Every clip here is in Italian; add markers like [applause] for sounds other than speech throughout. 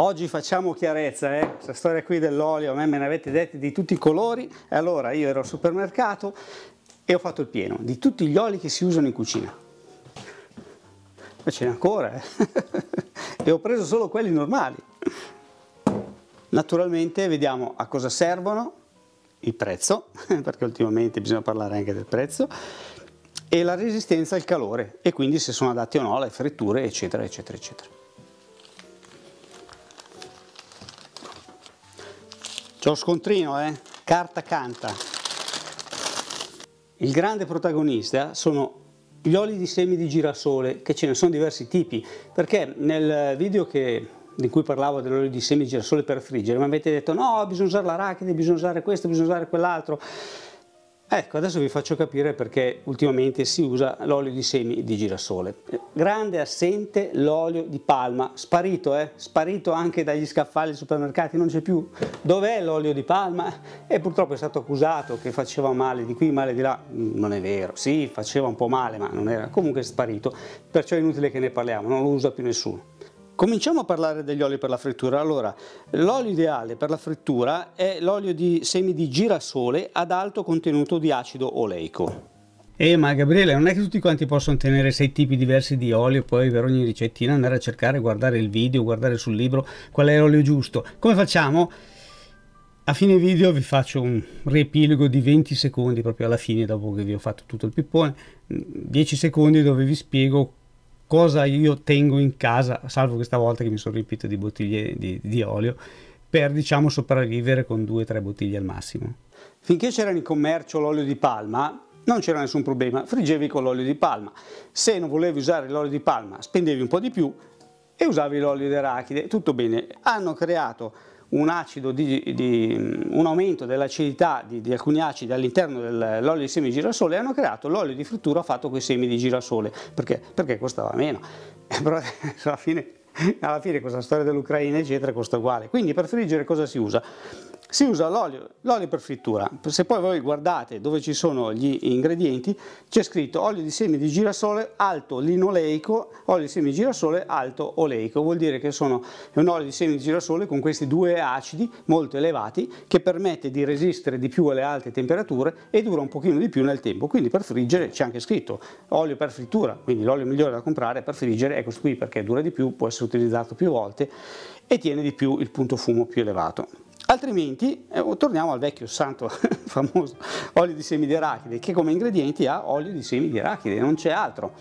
Oggi facciamo chiarezza, eh? questa storia qui dell'olio, a me me ne avete dette di tutti i colori, e allora io ero al supermercato e ho fatto il pieno di tutti gli oli che si usano in cucina. Ma ce n'è ancora, eh? [laughs] e ho preso solo quelli normali. Naturalmente vediamo a cosa servono, il prezzo, [laughs] perché ultimamente bisogna parlare anche del prezzo, e la resistenza al calore, e quindi se sono adatti o no alle fritture, eccetera, eccetera, eccetera. C'è lo scontrino, eh? Carta canta. Il grande protagonista sono gli oli di semi di girasole, che ce ne sono diversi tipi, perché nel video che di cui parlavo dell'olio di semi di girasole per friggere, mi avete detto no, bisogna usare l'arachide, bisogna usare questo, bisogna usare quell'altro. Ecco, adesso vi faccio capire perché ultimamente si usa l'olio di semi di girasole. Grande assente l'olio di palma, sparito, eh? Sparito anche dagli scaffali dei supermercati, non c'è più. Dov'è l'olio di palma? E purtroppo è stato accusato che faceva male di qui, male di là. Mm, non è vero, sì, faceva un po' male, ma non era. Comunque è sparito, perciò è inutile che ne parliamo, non lo usa più nessuno. Cominciamo a parlare degli oli per la frittura. Allora, l'olio ideale per la frittura è l'olio di semi di girasole ad alto contenuto di acido oleico. Eh, ma Gabriele, non è che tutti quanti possono tenere sei tipi diversi di olio, poi per ogni ricettina andare a cercare, guardare il video, guardare sul libro qual è l'olio giusto. Come facciamo? A fine video vi faccio un riepilogo di 20 secondi, proprio alla fine, dopo che vi ho fatto tutto il pippone, 10 secondi dove vi spiego cosa io tengo in casa, salvo questa volta che mi sono riempito di bottiglie di, di olio, per diciamo sopravvivere con due o tre bottiglie al massimo. Finché c'era in commercio l'olio di palma, non c'era nessun problema, friggevi con l'olio di palma. Se non volevi usare l'olio di palma, spendevi un po' di più e usavi l'olio d'arachide, tutto bene. Hanno creato un, di, di, un aumento dell'acidità di, di, alcuni acidi all'interno dell'olio di semi di girasole e hanno creato l'olio di frittura fatto con i semi di girasole, perché? perché costava meno, [laughs] però alla fine, alla fine questa storia dell'Ucraina eccetera costa uguale, quindi per friggere cosa si usa? si usa l'olio, l'olio per frittura, se poi voi guardate dove ci sono gli ingredienti c'è scritto olio di semi di girasole alto linoleico, olio di semi di girasole alto oleico, vuol dire che sono un olio di semi di girasole con questi due acidi molto elevati che permette di resistere di più alle alte temperature e dura un pochino di più nel tempo, quindi per friggere c'è anche scritto olio per frittura, quindi l'olio migliore da comprare per friggere è questo ecco qui perché dura di più, può essere utilizzato più volte e tiene di più il punto fumo più elevato altrimenti eh, oh, torniamo al vecchio santo [laughs] famoso olio di semi di arachide che come ingredienti ha olio di semi di arachide, non c'è altro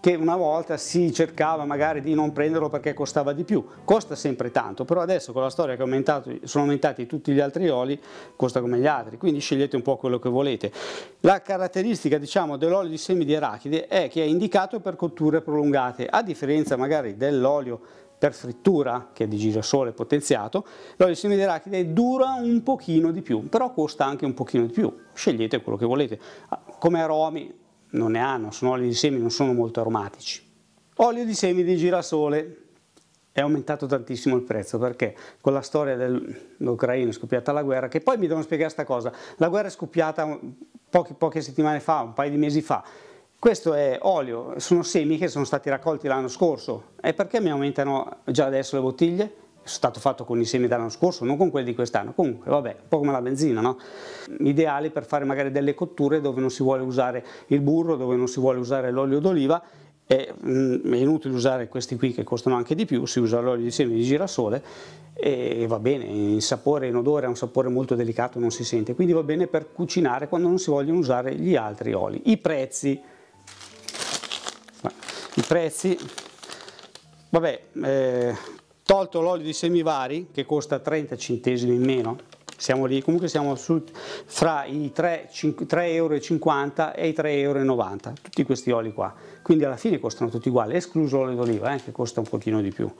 che una volta si cercava magari di non prenderlo perché costava di più, costa sempre tanto, però adesso con la storia che aumentato, sono aumentati tutti gli altri oli, costa come gli altri, quindi scegliete un po' quello che volete. La caratteristica diciamo, dell'olio di semi di arachide è che è indicato per cotture prolungate, a differenza magari dell'olio per frittura, che è di girasole potenziato, l'olio semi d'arachide dura un pochino di più, però costa anche un pochino di più, scegliete quello che volete. Ah, come aromi non ne hanno, sono oli di semi, non sono molto aromatici. Olio di semi di girasole, è aumentato tantissimo il prezzo perché con la storia dell'Ucraina è scoppiata la guerra, che poi mi devono spiegare questa cosa, la guerra è scoppiata poche, poche settimane fa, un paio di mesi fa, questo è olio, sono semi che sono stati raccolti l'anno scorso. E perché mi aumentano già adesso le bottiglie? È stato fatto con i semi dell'anno scorso, non con quelli di quest'anno. Comunque, vabbè, un po' come la benzina, no? Ideali per fare magari delle cotture dove non si vuole usare il burro, dove non si vuole usare l'olio d'oliva. Mm, è inutile usare questi qui che costano anche di più, si usa l'olio di semi di girasole e va bene, il sapore in odore ha un sapore molto delicato, non si sente, quindi va bene per cucinare quando non si vogliono usare gli altri oli. I prezzi, i prezzi. Vabbè, eh, tolto l'olio di semivari che costa 30 centesimi in meno, siamo lì, comunque siamo su, fra i 3,50 euro e i 3,90 euro, tutti questi oli qua, quindi alla fine costano tutti uguali, escluso l'olio d'oliva eh, che costa un pochino di più.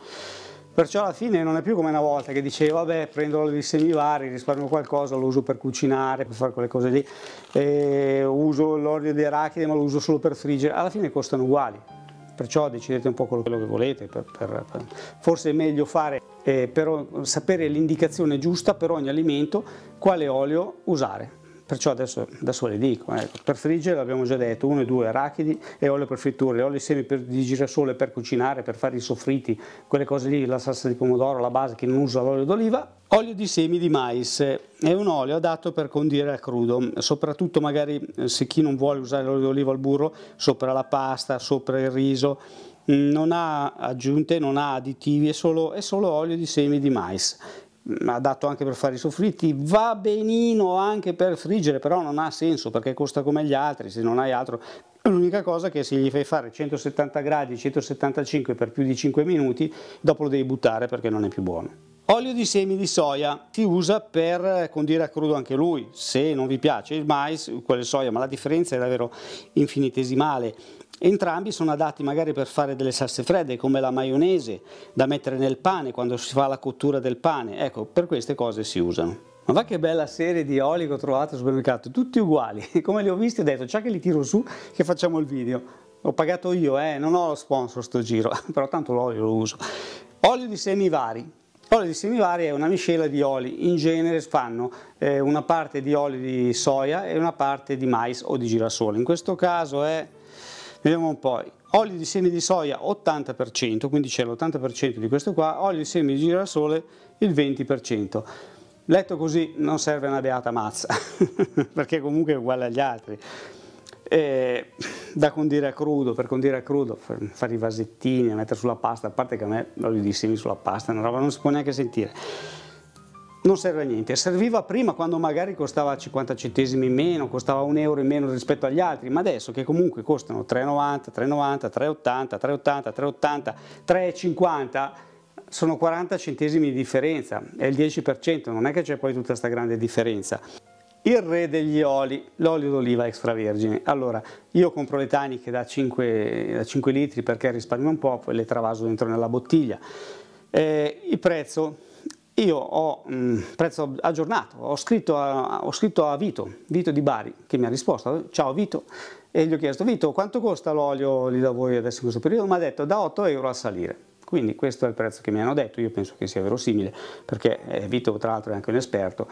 Perciò alla fine non è più come una volta che dicevo, vabbè, prendo l'olio di semivari, risparmio qualcosa, lo uso per cucinare, per fare quelle cose lì, e uso l'olio di arachide ma lo uso solo per friggere, alla fine costano uguali, perciò decidete un po' quello che volete, per, per, per. forse è meglio fare, eh, però, sapere l'indicazione giusta per ogni alimento, quale olio usare. Perciò adesso, da le dico, eh, ecco. per friggere l'abbiamo già detto, 1 e due arachidi e olio per fritture, olio semi per, di girasole per cucinare, per fare i soffritti, quelle cose lì, la salsa di pomodoro, la base che non usa l'olio d'oliva, Olio di semi di mais è un olio adatto per condire al crudo, soprattutto magari eh, se chi non vuole usare l'olio d'oliva al burro sopra la pasta, sopra il riso, mm, non ha aggiunte, non ha additivi, è solo, è solo olio di semi di mais mm, adatto anche per fare i soffritti, va benino anche per friggere, però non ha senso perché costa come gli altri, se non hai altro. L'unica cosa è che se gli fai fare 170 gradi, 175 per più di 5 minuti, dopo lo devi buttare perché non è più buono. Olio di semi di soia si usa per eh, condire a crudo anche lui, se non vi piace il mais, quello è soia, ma la differenza è davvero infinitesimale. Entrambi sono adatti magari per fare delle salse fredde come la maionese da mettere nel pane quando si fa la cottura del pane, ecco per queste cose si usano. Ma va che bella serie di oli che ho trovato al supermercato, tutti uguali, [laughs] come li ho visti ho detto già che li tiro su che facciamo il video. Ho pagato io, eh, non ho lo sponsor sto giro, [laughs] però tanto l'olio lo uso. Olio di semi vari, L'olio di semivarie è una miscela di oli, in genere fanno eh, una parte di olio di soia e una parte di mais o di girasole. In questo caso è, vediamo un po', olio di semi di soia 80%, quindi c'è l'80% di questo qua, olio di semi di girasole il 20%. Letto così non serve una beata mazza, [laughs] perché comunque è uguale agli altri. E, da condire a crudo, per condire a crudo, fare i vasettini, mettere sulla pasta, a parte che a me l'olio di semi sulla pasta, una roba non si può neanche sentire. Non serve a niente, serviva prima quando magari costava 50 centesimi in meno, costava un euro in meno rispetto agli altri, ma adesso che comunque costano 3,90, 3,90, 3,80, 3,80, 3,80, 3,50, sono 40 centesimi di differenza, è il 10%, non è che c'è poi tutta questa grande differenza il re degli oli, l'olio d'oliva extravergine. Allora, io compro le taniche da 5, da 5 litri perché risparmio un po', poi le travaso dentro nella bottiglia. Eh, il prezzo, io ho un mm, prezzo aggiornato, ho scritto, a, ho scritto, a, Vito, Vito di Bari, che mi ha risposto, ciao Vito, e gli ho chiesto, Vito, quanto costa l'olio lì da voi adesso in questo periodo? Mi ha detto da 8 euro a salire. Quindi questo è il prezzo che mi hanno detto, io penso che sia verosimile, perché eh, Vito tra l'altro è anche un esperto.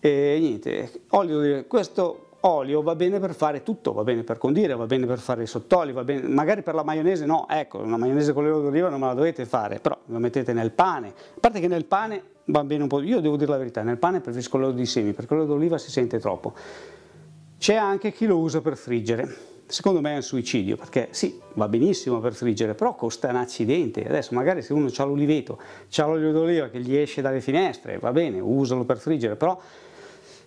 E niente, olio, questo olio va bene per fare tutto, va bene per condire, va bene per fare i sottoli, va bene, magari per la maionese no, ecco, una maionese con l'olio d'oliva non me la dovete fare, però lo mettete nel pane, a parte che nel pane va bene un po', io devo dire la verità, nel pane preferisco l'olio di semi, perché l'olio d'oliva si sente troppo. C'è anche chi lo usa per friggere, secondo me è un suicidio, perché sì, va benissimo per friggere, però costa un accidente. Adesso magari se uno ha l'oliveto, ha l'olio d'oliva che gli esce dalle finestre, va bene, usalo per friggere, però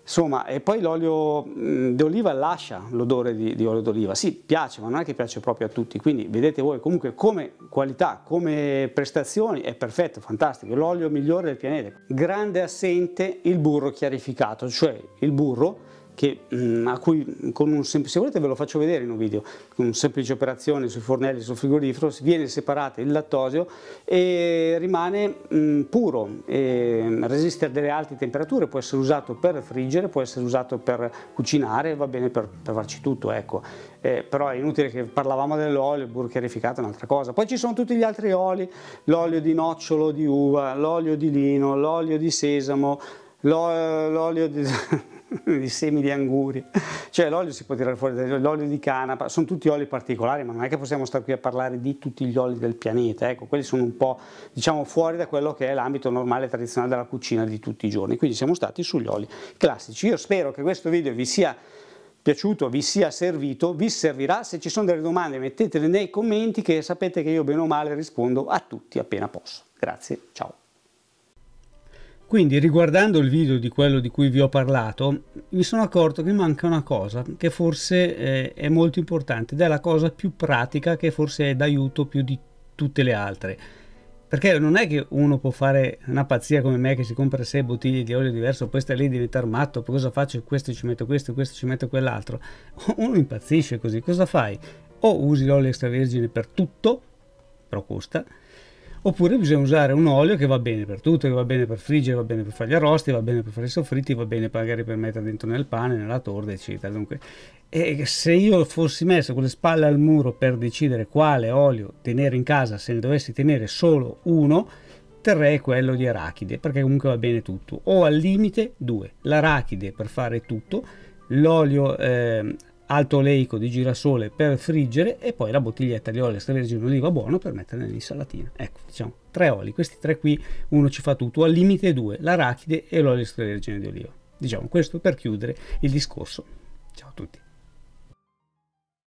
insomma, e poi l'olio d'oliva lascia l'odore di, di, olio d'oliva, sì, piace, ma non è che piace proprio a tutti, quindi vedete voi comunque come qualità, come prestazioni è perfetto, fantastico, l'olio migliore del pianeta. Grande assente il burro chiarificato, cioè il burro che, mm, cui, un, se volete ve lo faccio vedere in un video, con una semplice operazione sui fornelli, sul frigorifero, viene separato il lattosio e rimane mh, mm, puro, e mm, resiste a delle alte temperature, può essere usato per friggere, può essere usato per cucinare, va bene per, per farci tutto, ecco. Eh, però è inutile che parlavamo dell'olio, il burcherificato è un'altra cosa. Poi ci sono tutti gli altri oli, l'olio di nocciolo di uva, l'olio di lino, l'olio di sesamo, l'olio di... [laughs] di [laughs] semi di anguria, cioè l'olio si può tirare fuori, l'olio di canapa, sono tutti oli particolari, ma non è che possiamo stare qui a parlare di tutti gli oli del pianeta, ecco, quelli sono un po' diciamo fuori da quello che è l'ambito normale e tradizionale della cucina di tutti i giorni, quindi siamo stati sugli oli classici. Io spero che questo video vi sia piaciuto, vi sia servito, vi servirà, se ci sono delle domande mettetele nei commenti che sapete che io bene o male rispondo a tutti appena posso. Grazie, ciao. Quindi riguardando il video di quello di cui vi ho parlato, mi sono accorto che manca una cosa che forse eh, è molto importante ed è la cosa più pratica che forse è d'aiuto più di tutte le altre. Perché non è che uno può fare una pazzia come me che si compra 6 bottiglie di olio diverso, poi questa lì diventare matto, poi cosa faccio? Questo ci metto questo, questo ci metto quell'altro. [laughs] Uno impazzisce così, cosa fai? O usi l'olio extravergine per tutto, però costa, Oppure bisogna usare un olio che va bene per tutto, che va bene per friggere, va bene per fare gli arrosti, va bene per fare i soffritti, va bene magari per mettere dentro nel pane, nella torta, eccetera. Dunque, e se io fossi messo con le spalle al muro per decidere quale olio tenere in casa, se ne dovessi tenere solo uno, terrei quello di arachide, perché comunque va bene tutto. O al limite due, l'arachide per fare tutto, l'olio... Eh, alto oleico di girasole per friggere e poi la bottiglietta di olio extravergine d'oliva buono per mettere nell'insalatina. Ecco, diciamo, tre oli, questi tre qui, uno ci fa tutto, al limite due, l'arachide e l'olio extravergine d'oliva. Diciamo questo per chiudere il discorso. Ciao a tutti.